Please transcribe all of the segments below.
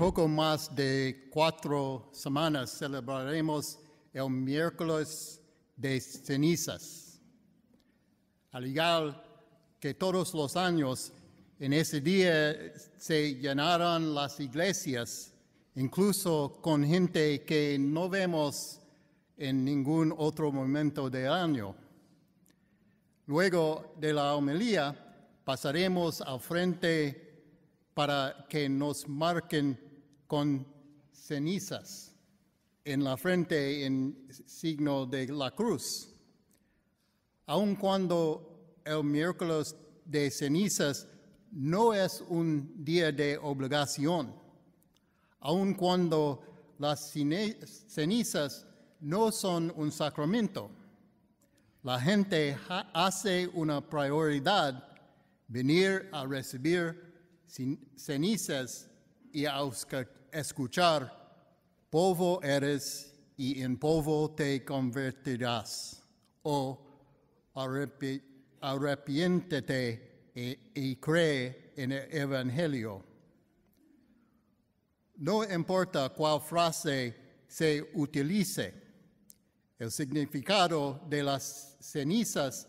poco más de cuatro semanas celebraremos el miércoles de cenizas. Al igual que todos los años, en ese día se llenaron las iglesias, incluso con gente que no vemos en ningún otro momento del año. Luego de la homilía, pasaremos al frente para que nos marquen con cenizas en la frente en signo de la cruz. Aun cuando el miércoles de cenizas no es un día de obligación, aun cuando las cenizas no son un sacramento, la gente hace una prioridad venir a recibir cenizas y a escuchar, povo eres y en povo te convertirás. O arrepi arrepiéntete e, y, cree en el Evangelio. No importa cuál frase se utilice, el significado de las cenizas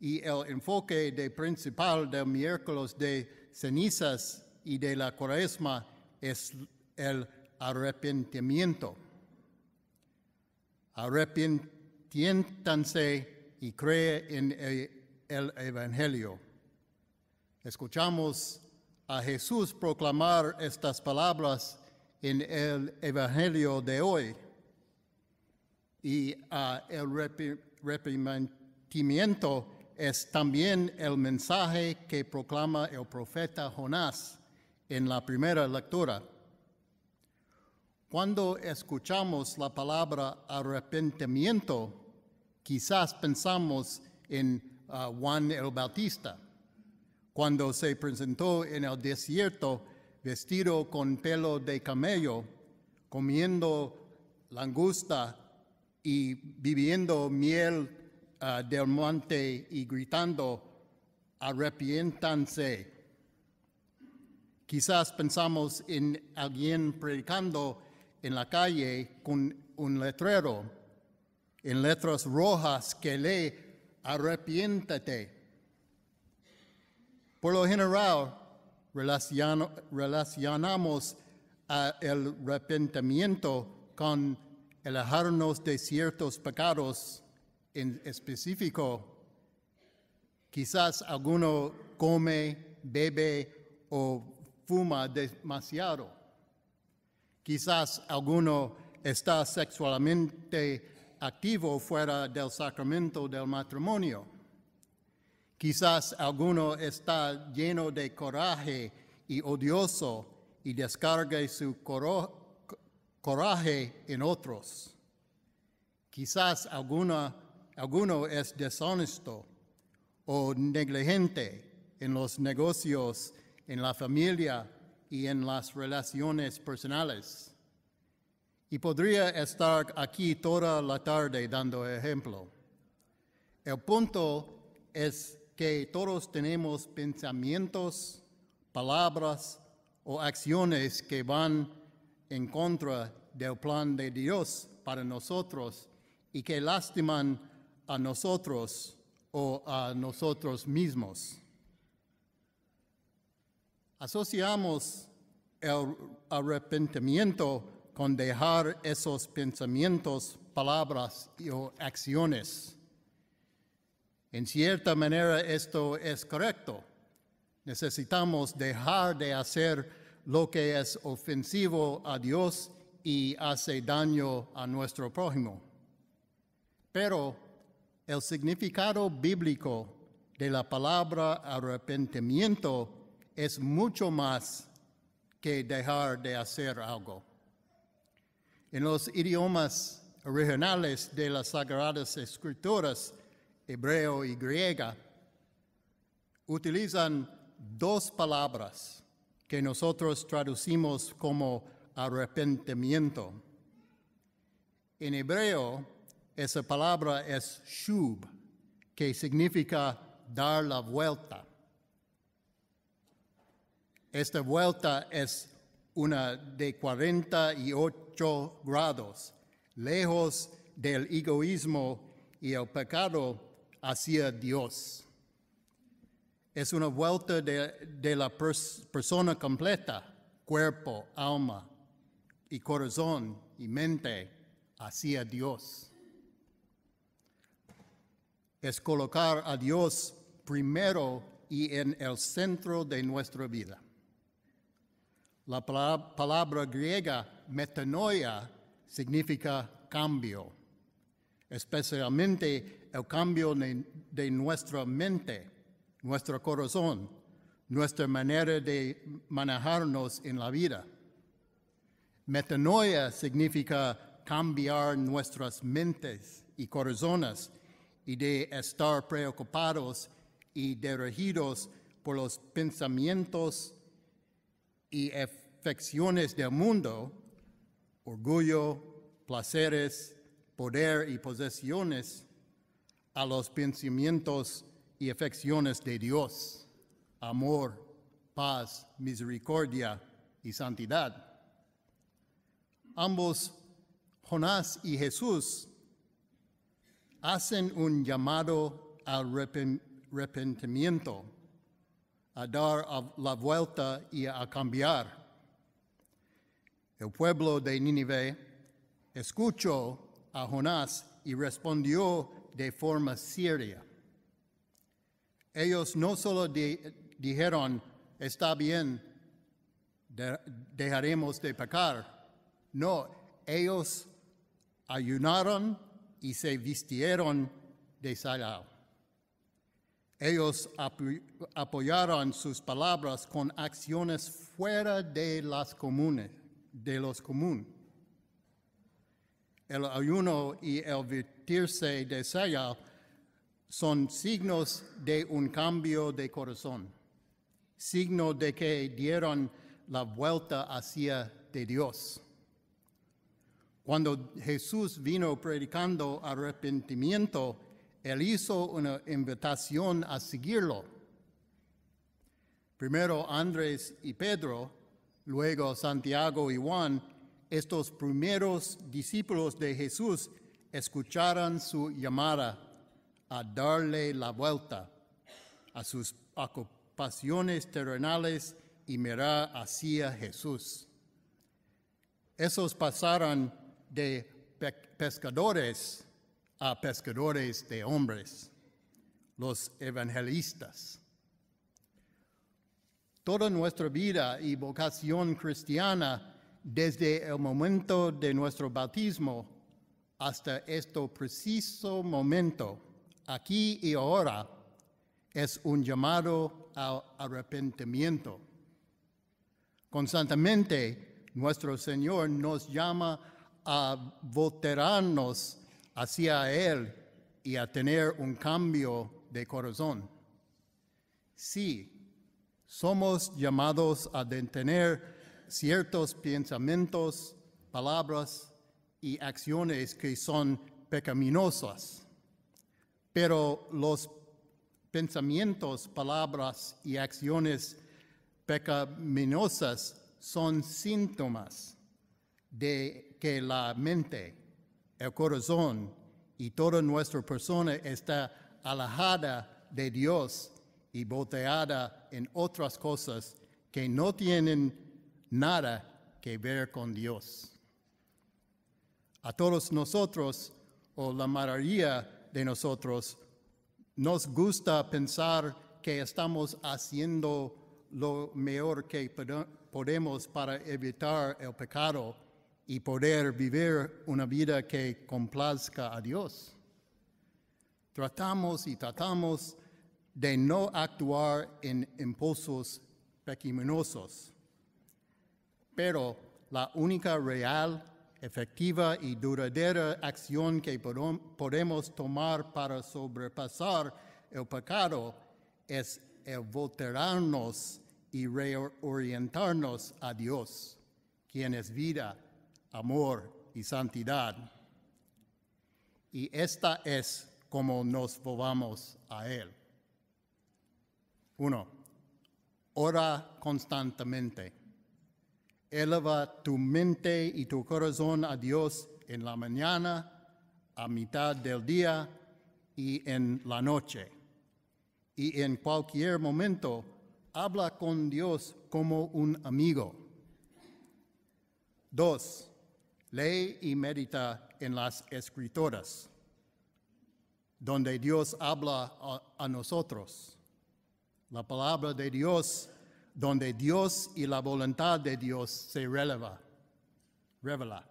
y el enfoque de principal del miércoles de cenizas y de la cuaresma es el arrepentimiento. Arrepiéntanse y cree en el Evangelio. Escuchamos a Jesús proclamar estas palabras en el Evangelio de hoy y el arrepentimiento es también el mensaje que proclama el profeta Jonás en la primera lectura. Cuando escuchamos la palabra arrepentimiento, quizás pensamos en ah, Juan el Bautista, cuando se presentó en el desierto vestido con pelo de camello, comiendo langosta y viviendo miel ah, del monte y gritando, arrepiéntanse. Quizás pensamos en alguien predicando en la calle con un letrero en letras rojas que lee arrepiéntete. Por lo general, relacionamos ah, el arrepentimiento con alejarnos de ciertos pecados en específico. Quizás alguno come, bebe o fuma demasiado. Quizás alguno está sexualmente activo fuera del sacramento del matrimonio. Quizás alguno está lleno de coraje y odioso y descarga su coraje en otros. Quizás alguno es deshonesto o negligente en los negocios, en la familia y en las relaciones personales. Y podría estar aquí toda la tarde dando ejemplo. El punto es que todos tenemos pensamientos, palabras o acciones que van en contra del plan de Dios para nosotros y que lastiman a nosotros o a nosotros mismos. Asociamos el arrepentimiento con dejar esos pensamientos, palabras y o acciones. En cierta manera esto es correcto. Necesitamos dejar de hacer lo que es ofensivo a Dios y hace daño a nuestro prójimo. Pero el significado bíblico de la palabra arrepentimiento es mucho más que dejar de hacer algo. En los idiomas originales de las Sagradas Escrituras, hebreo y griega, utilizan dos palabras que nosotros traducimos como arrepentimiento. En hebreo, esa palabra es shub, que significa dar la vuelta. Esta vuelta es una de 48 grados, lejos del egoísmo y el pecado hacia Dios. Es una vuelta de, la persona completa, cuerpo, alma y corazón y mente hacia Dios. Es colocar a Dios primero y en el centro de nuestra vida. La palabra griega metanoia significa cambio, especialmente el cambio de nuestra mente, nuestro corazón, nuestra manera de manejarnos en la vida. Metanoia significa cambiar nuestras mentes y corazones y de estar preocupados y dirigidos por los pensamientos y afecciones del mundo, orgullo, placeres, poder y posesiones, a los pensamientos y afecciones de Dios, amor, paz, misericordia y santidad. Ambos, Jonás y Jesús, hacen un llamado al arrepentimiento a dar la vuelta y a cambiar. El pueblo de Nínive escuchó a Jonás y respondió de forma seria. Ellos no solo dijeron, está bien, dejaremos de pecar. No, ellos ayunaron y se vistieron de salado. Ellos apoyaron sus palabras con acciones fuera de, las comunes, de los comunes. El ayuno y el vestirse de sella son signos de un cambio de corazón, signo de que dieron la vuelta hacia de Dios. Cuando Jesús vino predicando arrepentimiento, él hizo una invitación a seguirlo. Primero Andrés y Pedro, luego Santiago y Juan, estos primeros discípulos de Jesús escucharon su llamada a darle la vuelta a sus ocupaciones terrenales y mirar hacia Jesús. Esos pasaron de pescadores a pescadores de hombres, los evangelistas. Toda nuestra vida y vocación cristiana desde el momento de nuestro bautismo hasta este preciso momento, aquí y ahora, es un llamado al arrepentimiento. Constantemente, nuestro Señor nos llama a volterarnos hacia Él y a tener un cambio de corazón. Sí, somos llamados a detener ciertos pensamientos, palabras y acciones que son pecaminosas, pero los pensamientos, palabras y acciones pecaminosas son síntomas de que la mente el corazón y toda nuestra persona está alejada de Dios y boteada en otras cosas que no tienen nada que ver con Dios. A todos nosotros, o la mayoría de nosotros, nos gusta pensar que estamos haciendo lo mejor que podemos para evitar el pecado y poder vivir una vida que complazca a Dios. Tratamos y tratamos de no actuar en impulsos pecaminosos, pero la única real, efectiva y duradera acción que podemos tomar para sobrepasar el pecado es el y reorientarnos a Dios, quien es vida amor y santidad. Y esta es como nos volvamos a Él. Uno, ora constantemente. Eleva tu mente y tu corazón a Dios en la mañana, a mitad del día y en la noche. Y en cualquier momento, habla con Dios como un amigo. Dos, Lee y medita en las escrituras, donde Dios habla a, nosotros. La palabra de Dios, donde Dios y la voluntad de Dios se releva, revela.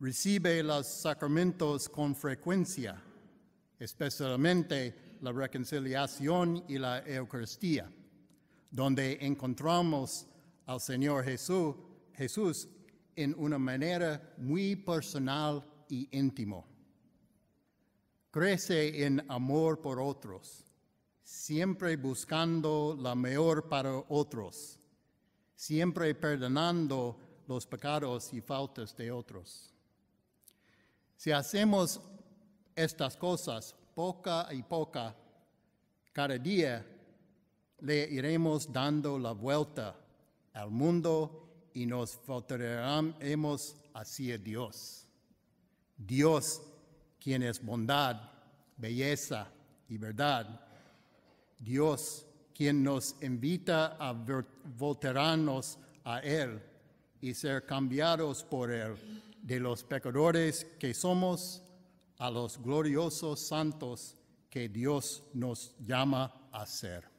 Recibe los sacramentos con frecuencia, especialmente la reconciliación y la Eucaristía, donde encontramos al Señor Jesús, Jesús en una manera muy personal y íntimo. Crece en amor por otros, siempre buscando la mejor para otros, siempre perdonando los pecados y faltas de otros. Si hacemos estas cosas poca y poca, cada día le iremos dando la vuelta al mundo y nos hemos hacia Dios. Dios, quien es bondad, belleza y verdad. Dios, quien nos invita a volterarnos a Él y ser cambiados por Él, de los pecadores que somos a los gloriosos santos que Dios nos llama a ser.